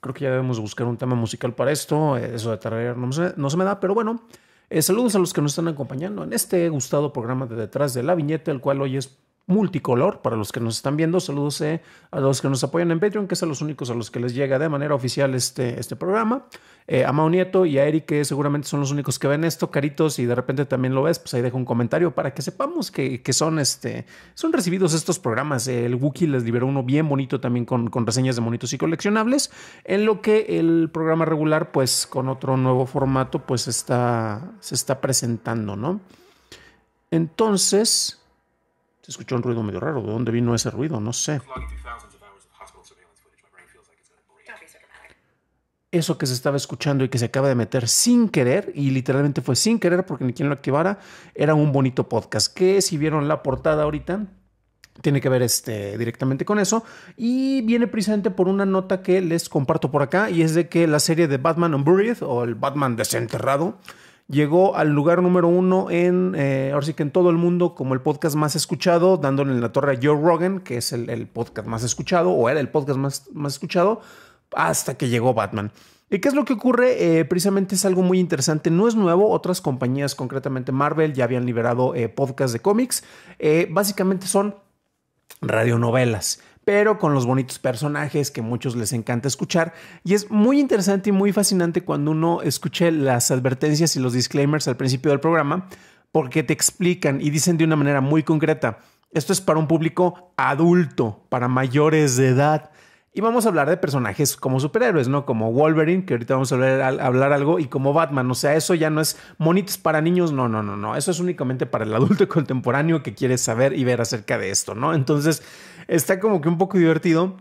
Creo que ya debemos buscar un tema musical para esto. Eso de traer no se, no se me da, pero bueno. saludos a los que nos están acompañando en este gustado programa de Detrás de la Viñeta, el cual hoy es multicolor para los que nos están viendo. Saludos eh, a los que nos apoyan en Patreon, que son los únicos a los que les llega de manera oficial este, este programa. Eh, a Mao Nieto y a Eric, que seguramente son los únicos que ven esto, caritos, y de repente también lo ves, pues ahí dejo un comentario para que sepamos que, son, este, son recibidos estos programas. el Wookiee les liberó uno bien bonito también con, con reseñas de monitos y coleccionables, en lo que el programa regular, pues con otro nuevo formato, pues está, se está presentando, ¿no? Entonces... Se escuchó un ruido medio raro. ¿De dónde vino ese ruido? No sé. Eso que se estaba escuchando y que se acaba de meter sin querer, y literalmente fue sin querer porque ni quien lo activara, era un bonito podcast. Que si vieron la portada ahorita, tiene que ver este, directamente con eso. Y viene precisamente por una nota que les comparto por acá, y es de que la serie de Batman Unburied, o el Batman desenterrado, llegó al lugar número uno en, eh, ahora sí que en todo el mundo, como el podcast más escuchado, dándole en la torre a Joe Rogan, que es el, podcast más escuchado, o era el podcast más, más, escuchado, hasta que llegó Batman. ¿Y qué es lo que ocurre? Eh, precisamente es algo muy interesante, no es nuevo, otras compañías, concretamente Marvel, ya habían liberado eh, podcast podcasts de cómics, básicamente son radionovelas pero con los bonitos personajes que muchos les encanta escuchar. Y es muy interesante y muy fascinante cuando uno escuche las advertencias y los disclaimers al principio del programa, porque te explican y dicen de una manera muy concreta, esto es para un público adulto, para mayores de edad. Y vamos a hablar de personajes como superhéroes, ¿no? Como Wolverine, que ahorita vamos a hablar, algo, y como Batman. O sea, eso ya no es monitos para niños, no, no, no, no. Eso es únicamente para el adulto contemporáneo que quiere saber y ver acerca de esto, ¿no? Entonces, está como que un poco divertido.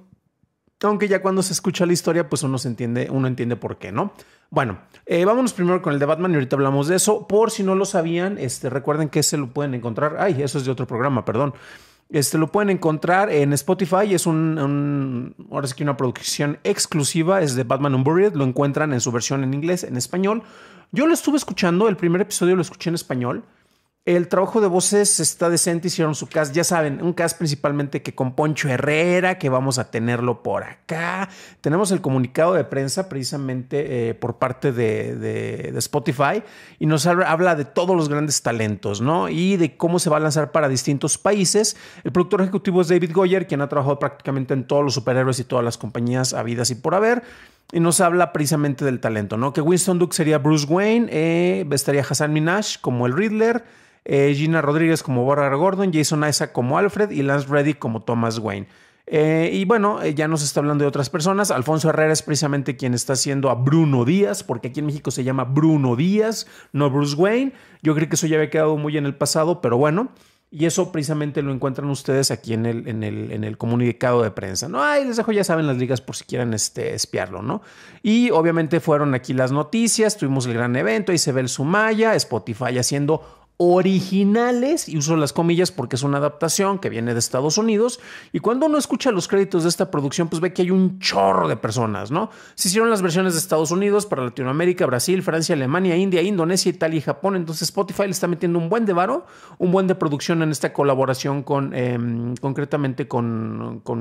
Aunque ya cuando se escucha la historia, pues uno se entiende, uno entiende por qué, ¿no? Bueno, eh, vámonos primero con el de Batman y ahorita hablamos de eso. Por si no lo sabían, este, recuerden que se lo pueden encontrar. Ay, eso es de otro programa, perdón. Este, lo pueden encontrar en Spotify. Es un, ahora sí que una producción exclusiva. Es de Batman Unburied. Lo encuentran en su versión en inglés, en español. Yo lo estuve escuchando. El primer episodio lo escuché en español. El trabajo de voces está decente, hicieron su cast, ya saben, un cast principalmente que con Poncho Herrera, que vamos a tenerlo por acá. Tenemos el comunicado de prensa precisamente eh, por parte de, de, de, Spotify y nos habla de todos los grandes talentos, ¿no? Y de cómo se va a lanzar para distintos países. El productor ejecutivo es David Goyer, quien ha trabajado prácticamente en todos los superhéroes y todas las compañías habidas y por haber y nos habla precisamente del talento, ¿no? Que Winston Duke sería Bruce Wayne, eh, estaría Hassan Minash como el Riddler, eh, Gina Rodríguez como Barbara Gordon, Jason Isaac como Alfred y Lance Reddy como Thomas Wayne. Eh, y bueno, ya nos está hablando de otras personas. Alfonso Herrera es precisamente quien está haciendo a Bruno Díaz, porque aquí en México se llama Bruno Díaz, no Bruce Wayne. Yo creo que eso ya había quedado muy en el pasado, pero bueno. Y eso precisamente lo encuentran ustedes aquí en el, en el, en el comunicado de prensa. No, ahí les dejo, ya saben, las ligas por si quieren este, espiarlo, ¿no? Y obviamente fueron aquí las noticias, tuvimos el gran evento, ahí se ve el Sumaya, Spotify haciendo originales, y uso las comillas porque es una adaptación que viene de Estados Unidos, y cuando uno escucha los créditos de esta producción, pues ve que hay un chorro de personas, ¿no? Se hicieron las versiones de Estados Unidos para Latinoamérica, Brasil, Francia, Alemania, India, Indonesia, Italia y Japón, entonces Spotify le está metiendo un buen de varo, un buen de producción en esta colaboración con, em, concretamente con, con,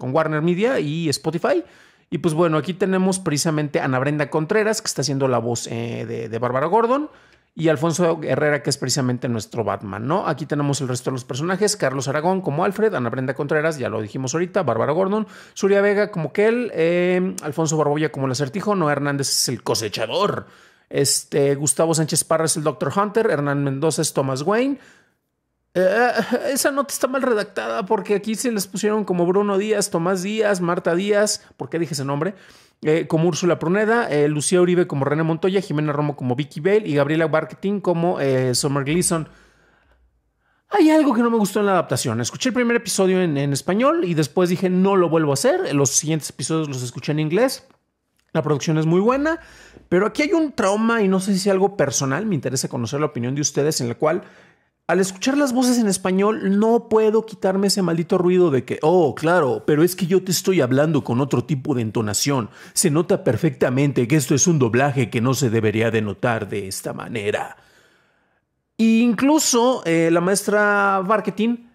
Warner Media y Spotify. Y pues bueno, aquí tenemos precisamente a Ana Brenda Contreras, que está haciendo la voz eh, de, de Bárbara Gordon y Alfonso Herrera, que es precisamente nuestro Batman, ¿no? Aquí tenemos el resto de los personajes, Carlos Aragón como Alfred, Ana Brenda Contreras, ya lo dijimos ahorita, Bárbara Gordon, Zulia Vega como Kel, eh, Alfonso Barbolla como el acertijo, no Hernández es el cosechador, este, Gustavo Sánchez Parra es el Dr. Hunter, Hernán Mendoza es Thomas Wayne, eh, eh, esa nota está mal redactada porque aquí se les pusieron como Bruno Díaz, Tomás Díaz, Marta Díaz, ¿por qué dije ese nombre? Eh, como Úrsula Pruneda, Lucía Uribe como René Montoya, Jimena Romo como Vicky Bale y Gabriela Barketing como Summer Gleason. Hay algo que no me gustó en la adaptación. Escuché el primer episodio en, en español y después dije no lo vuelvo a hacer. Los siguientes episodios los escuché en inglés. La producción es muy buena, pero aquí hay un trauma y no sé si es algo personal, me interesa conocer la opinión de ustedes en la cual al escuchar las voces en español, no puedo quitarme ese maldito ruido de que, oh, claro, pero es que yo te estoy hablando con otro tipo de entonación. Se nota perfectamente que esto es un doblaje que no se debería denotar de esta manera. incluso eh, la maestra marketing,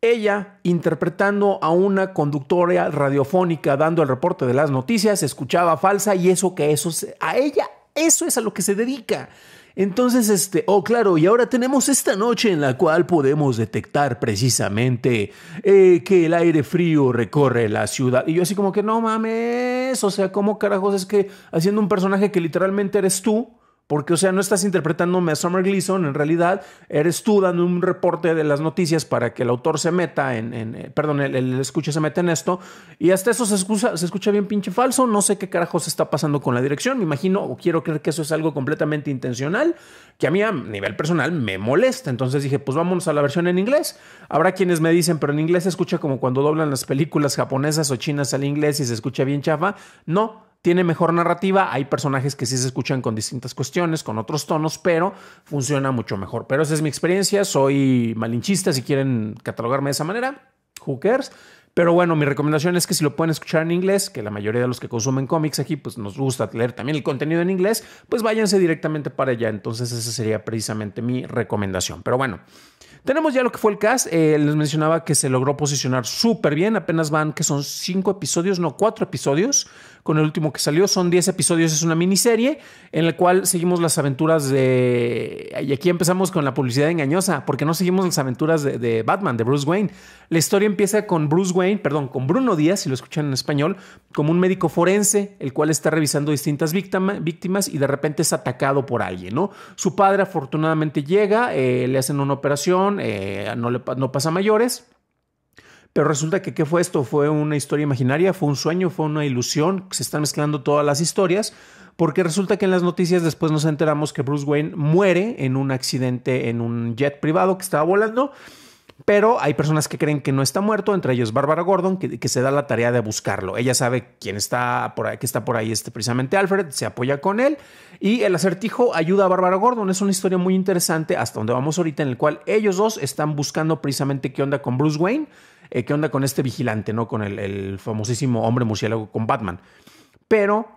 ella interpretando a una conductora radiofónica dando el reporte de las noticias, escuchaba falsa y eso que eso, a ella, eso es a lo que se dedica. Entonces, este, oh claro, y ahora tenemos esta noche en la cual podemos detectar precisamente eh, que el aire frío recorre la ciudad. Y yo así como que no mames, o sea, ¿cómo carajos es que haciendo un personaje que literalmente eres tú, porque, o sea, no estás interpretándome a Summer Gleason, en realidad eres tú dando un reporte de las noticias para que el autor se meta en, eh, perdón, el, el, se meta en esto. Y hasta eso se, se escucha bien pinche falso. No sé qué carajos está pasando con la dirección. Me imagino o quiero creer que eso es algo completamente intencional, que a mí a nivel personal me molesta. Entonces dije, pues vámonos a la versión en inglés. Habrá quienes me dicen, pero en inglés se escucha como cuando doblan las películas japonesas o chinas al inglés y se escucha bien chafa. No tiene mejor narrativa. Hay personajes que sí se escuchan con distintas cuestiones, con otros tonos, pero funciona mucho mejor. Pero esa es mi experiencia. Soy malinchista, si quieren catalogarme de esa manera. hookers. Pero bueno, mi recomendación es que si lo pueden escuchar en inglés, que la mayoría de los que consumen cómics aquí, pues nos gusta leer también el contenido en inglés, pues váyanse directamente para allá. Entonces esa sería precisamente mi recomendación. Pero bueno, tenemos ya lo que fue el cast. Eh, les mencionaba que se logró posicionar súper bien. Apenas van que son cinco episodios, no cuatro episodios. Con el último que salió son diez episodios. Es una miniserie en la cual seguimos las aventuras de... Y aquí empezamos con la publicidad engañosa, porque no seguimos las aventuras de, Batman, de Bruce Wayne. La historia empieza con Bruce Wayne, perdón, con Bruno Díaz, si lo escuchan en español, como un médico forense, el cual está revisando distintas víctimas y de repente es atacado por alguien, ¿no? Su padre afortunadamente llega, eh, le hacen una operación eh, no, le, no pasa mayores. Pero resulta que, ¿qué fue esto? ¿Fue una historia imaginaria? ¿Fue un sueño? ¿Fue una ilusión? Se están mezclando todas las historias. Porque resulta que en las noticias después nos enteramos que Bruce Wayne muere en un accidente en un jet privado que estaba volando pero hay personas que creen que no está muerto, entre ellos Bárbara Gordon, que, se da la tarea de buscarlo. Ella sabe quién está por ahí, que está por ahí, este, precisamente Alfred, se apoya con él. Y el acertijo ayuda a Bárbara Gordon. Es una historia muy interesante, hasta donde vamos ahorita, en el cual ellos dos están buscando precisamente qué onda con Bruce Wayne, eh, qué onda con este vigilante, ¿no? Con el, el famosísimo hombre murciélago con Batman. Pero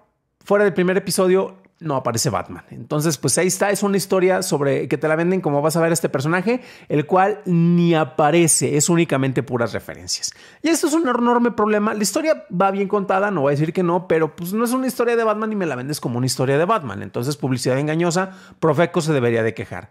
fuera del primer episodio, no aparece Batman. Entonces, pues ahí está, es una historia sobre que te la venden como vas a ver este personaje, el cual ni aparece, es únicamente puras referencias. Y esto es un enorme problema. La historia va bien contada, no voy a decir que no, pero pues no es una historia de Batman y me la vendes como una historia de Batman. Entonces, publicidad engañosa, Profeco se debería de quejar.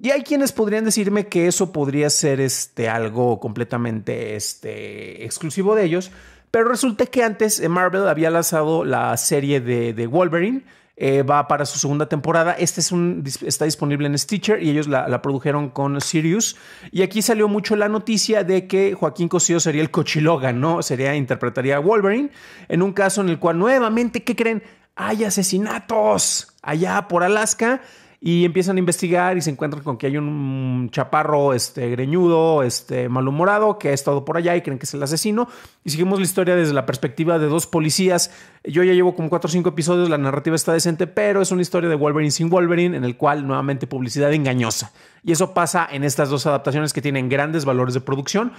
Y hay quienes podrían decirme que eso podría ser este, algo completamente este, exclusivo de ellos, pero resulta que antes eh, Marvel había lanzado la serie de, de Wolverine, eh, va para su segunda temporada. Este es un, está disponible en Stitcher y ellos la, produjeron con Sirius. Y aquí salió mucho la noticia de que Joaquín Cosío sería el cochiloga, ¿no? Sería, interpretaría a Wolverine en un caso en el cual nuevamente, ¿qué creen? Hay asesinatos allá por Alaska y empiezan a investigar y se encuentran con que hay un chaparro este, greñudo, este, malhumorado, que ha estado por allá y creen que es el asesino. Y seguimos la historia desde la perspectiva de dos policías. Yo ya llevo como 4 o 5 episodios, la narrativa está decente, pero es una historia de Wolverine sin Wolverine, en el cual nuevamente publicidad engañosa. Y eso pasa en estas dos adaptaciones que tienen grandes valores de producción.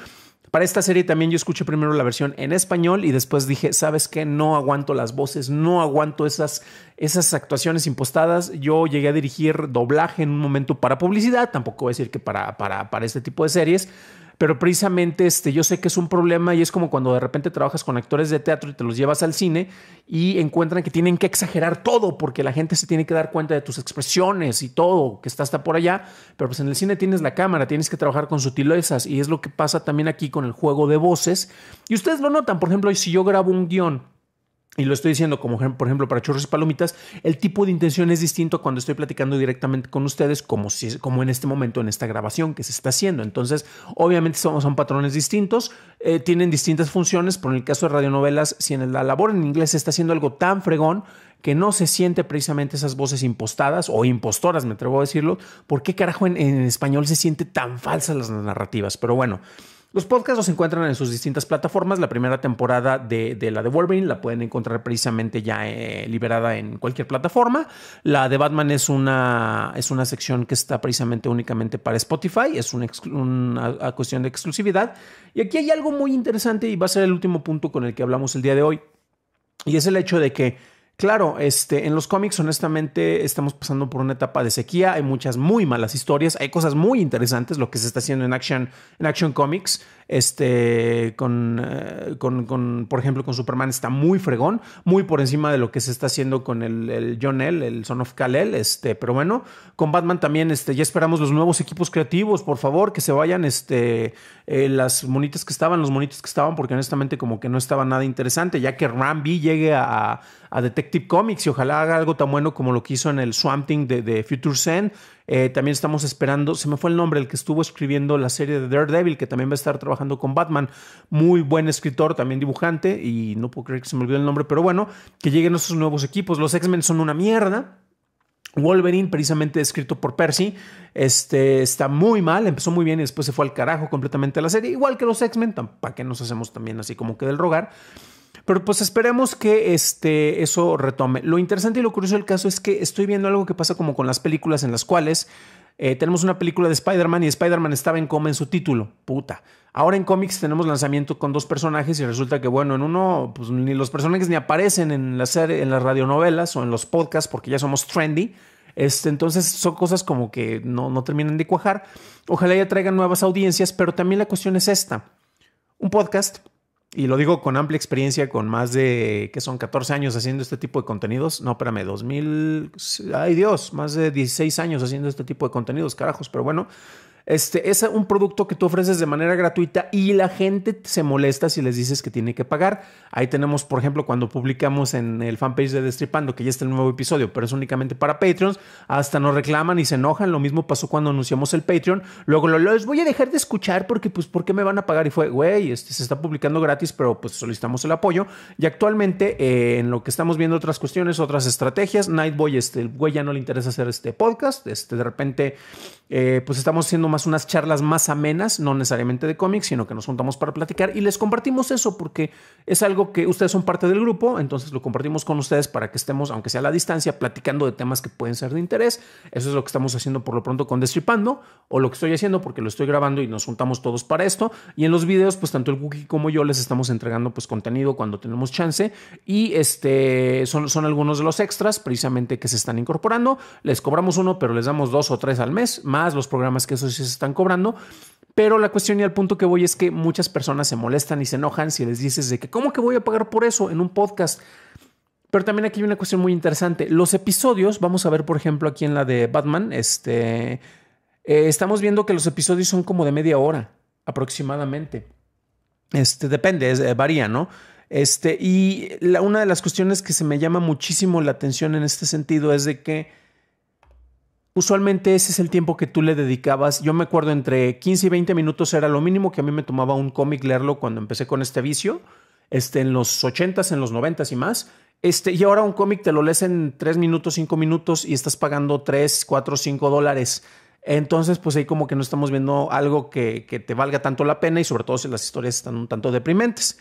Para esta serie también yo escuché primero la versión en español y después dije, ¿sabes qué? No aguanto las voces, no aguanto esas, esas actuaciones impostadas. Yo llegué a dirigir doblaje en un momento para publicidad, tampoco voy a decir que para, para, para este tipo de series pero precisamente este, yo sé que es un problema y es como cuando de repente trabajas con actores de teatro y te los llevas al cine y encuentran que tienen que exagerar todo porque la gente se tiene que dar cuenta de tus expresiones y todo, que está hasta por allá, pero pues en el cine tienes la cámara, tienes que trabajar con sutilezas y es lo que pasa también aquí con el juego de voces y ustedes lo notan, por ejemplo, si yo grabo un guión, y lo estoy diciendo como por ejemplo para churros y palomitas, el tipo de intención es distinto cuando estoy platicando directamente con ustedes, como, si, como en este momento, en esta grabación que se está haciendo. Entonces, obviamente son, patrones distintos, eh, tienen distintas funciones, por el caso de radionovelas, si en la labor en inglés se está haciendo algo tan fregón que no se siente precisamente esas voces impostadas o impostoras, me atrevo a decirlo, ¿por qué carajo en, en español se siente tan falsas las narrativas? Pero bueno. Los podcasts los encuentran en sus distintas plataformas. La primera temporada de, la de Wolverine la pueden encontrar precisamente ya eh, liberada en cualquier plataforma. La de Batman es una, es una sección que está precisamente únicamente para Spotify. Es una cuestión de exclusividad. Y aquí hay algo muy interesante y va a ser el último punto con el que hablamos el día de hoy. Y es el hecho de que Claro, este, en los cómics, honestamente, estamos pasando por una etapa de sequía. Hay muchas muy malas historias. Hay cosas muy interesantes, lo que se está haciendo en Action, en action Comics este, eh, con, con, por ejemplo, con Superman está muy fregón, muy por encima de lo que se está haciendo con el, el John L., el Son of kal este, pero bueno, con Batman también, este, ya esperamos los nuevos equipos creativos, por favor, que se vayan, este, eh, las monitas que estaban, los monitos que estaban, porque honestamente como que no estaba nada interesante, ya que Rambi llegue a, Detective Comics y ojalá haga algo tan bueno como lo que hizo en el Swamp Thing de, de Future Send, eh, también estamos esperando, se me fue el nombre, el que estuvo escribiendo la serie de Daredevil, que también va a estar trabajando con Batman. Muy buen escritor, también dibujante, y no puedo creer que se me olvidó el nombre, pero bueno, que lleguen esos nuevos equipos. Los X-Men son una mierda. Wolverine, precisamente escrito por Percy, este, está muy mal, empezó muy bien y después se fue al carajo completamente la serie, igual que los X-Men, para que nos hacemos también así como que del rogar. Pero pues esperemos que este, eso retome. Lo interesante y lo curioso del caso es que estoy viendo algo que pasa como con las películas en las cuales eh, tenemos una película de Spider-Man y Spider-Man estaba en coma en su título. Puta. Ahora en cómics tenemos lanzamiento con dos personajes y resulta que, bueno, en uno, pues ni los personajes ni aparecen en, la serie, en las radionovelas o en los podcasts porque ya somos trendy. Este, entonces son cosas como que no, no terminan de cuajar. Ojalá ya traigan nuevas audiencias, pero también la cuestión es esta. Un podcast y lo digo con amplia experiencia, con más de, que son 14 años haciendo este tipo de contenidos. No, espérame, 2000, ay Dios, más de 16 años haciendo este tipo de contenidos, carajos, pero bueno, este, es un producto que tú ofreces de manera gratuita y la gente se molesta si les dices que tiene que pagar. Ahí tenemos, por ejemplo, cuando publicamos en el fanpage de Destripando, que ya está el nuevo episodio, pero es únicamente para Patreons, hasta nos reclaman y se enojan. Lo mismo pasó cuando anunciamos el Patreon. Luego lo, les voy a dejar de escuchar porque, pues, ¿por qué me van a pagar? Y fue, güey, este, se está publicando gratis, pero pues solicitamos el apoyo. Y actualmente, eh, en lo que estamos viendo otras cuestiones, otras estrategias, Nightboy, este, güey ya no le interesa hacer este podcast. Este, de repente, eh, pues estamos haciendo más unas charlas más amenas, no necesariamente de cómics, sino que nos juntamos para platicar y les compartimos eso porque es algo que ustedes son parte del grupo, entonces lo compartimos con ustedes para que estemos, aunque sea a la distancia, platicando de temas que pueden ser de interés. Eso es lo que estamos haciendo por lo pronto con Destripando o lo que estoy haciendo porque lo estoy grabando y nos juntamos todos para esto. Y en los videos, pues tanto el cookie como yo les estamos entregando pues contenido cuando tenemos chance y este son, son algunos de los extras precisamente que se están incorporando. Les cobramos uno, pero les damos dos o tres al mes, más los programas que eso sí están cobrando. Pero la cuestión y al punto que voy es que muchas personas se molestan y se enojan si les dices de que, ¿cómo que voy a pagar por eso en un podcast? Pero también aquí hay una cuestión muy interesante. Los episodios, vamos a ver, por ejemplo, aquí en la de Batman, este, eh, estamos viendo que los episodios son como de media hora aproximadamente. Este, depende, eh, varía, ¿no? Este, y una de las cuestiones que se me llama muchísimo la atención en este sentido es de que usualmente ese es el tiempo que tú le dedicabas. Yo me acuerdo entre 15 y 20 minutos era lo mínimo que a mí me tomaba un cómic leerlo cuando empecé con este vicio, este, en los 80s, en los 90 y más. Este, y ahora un cómic te lo lees en 3 minutos, 5 minutos y estás pagando 3, 4, 5 dólares. Entonces, pues ahí como que no estamos viendo algo que, que te valga tanto la pena y sobre todo si las historias están un tanto deprimentes.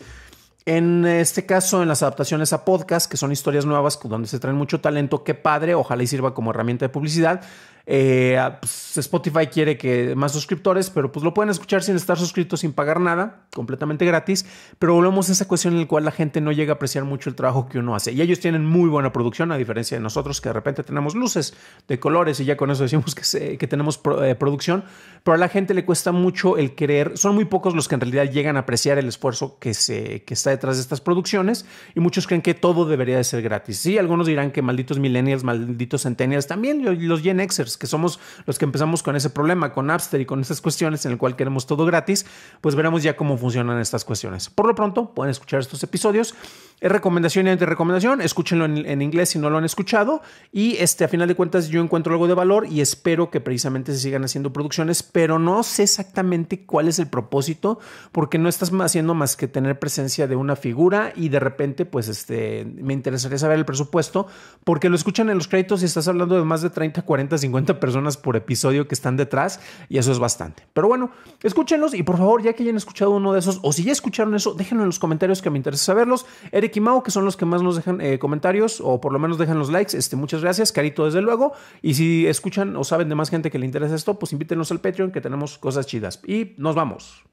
En este caso, en las adaptaciones a podcast, que son historias nuevas donde se traen mucho talento, qué padre, ojalá y sirva como herramienta de publicidad, eh, ah, pues, Spotify quiere que más suscriptores, pero pues lo pueden escuchar sin estar suscritos, sin pagar nada, completamente gratis. Pero volvemos a esa cuestión en la cual la gente no llega a apreciar mucho el trabajo que uno hace. Y ellos tienen muy buena producción, a diferencia de nosotros, que de repente tenemos luces de colores y ya con eso decimos que, que tenemos eh, producción. Pero a la gente le cuesta mucho el querer, son muy pocos los que en realidad llegan a apreciar el esfuerzo que, se, que está detrás de estas producciones y muchos creen que todo debería de ser gratis. Sí, algunos dirán que malditos millennials, malditos centennials, también los Gen Xers que somos los que empezamos con ese problema, con Napster y con esas cuestiones en el cual queremos todo gratis, pues veremos ya cómo funcionan estas cuestiones. Por lo pronto, pueden escuchar estos episodios. Es recomendación y recomendación, escúchenlo en, inglés si no lo han escuchado. Y este, a final de cuentas, yo encuentro algo de valor y espero que precisamente se sigan haciendo producciones, pero no sé exactamente cuál es el propósito, porque no estás haciendo más que tener presencia de una figura y de repente, pues este, me interesaría saber el presupuesto, porque lo escuchan en los créditos y estás hablando de más de 30, 40, 50 personas por episodio que están detrás y eso es bastante. Pero bueno, escúchenlos y por favor, ya que hayan escuchado uno de esos o si ya escucharon eso, déjenlo en los comentarios que me interesa saberlos. Eric y Mau, que son los que más nos dejan eh, comentarios o por lo menos dejan los likes, este, muchas gracias. Carito, desde luego. Y si escuchan o saben de más gente que le interesa esto, pues invítenos al Patreon que tenemos cosas chidas. Y nos vamos.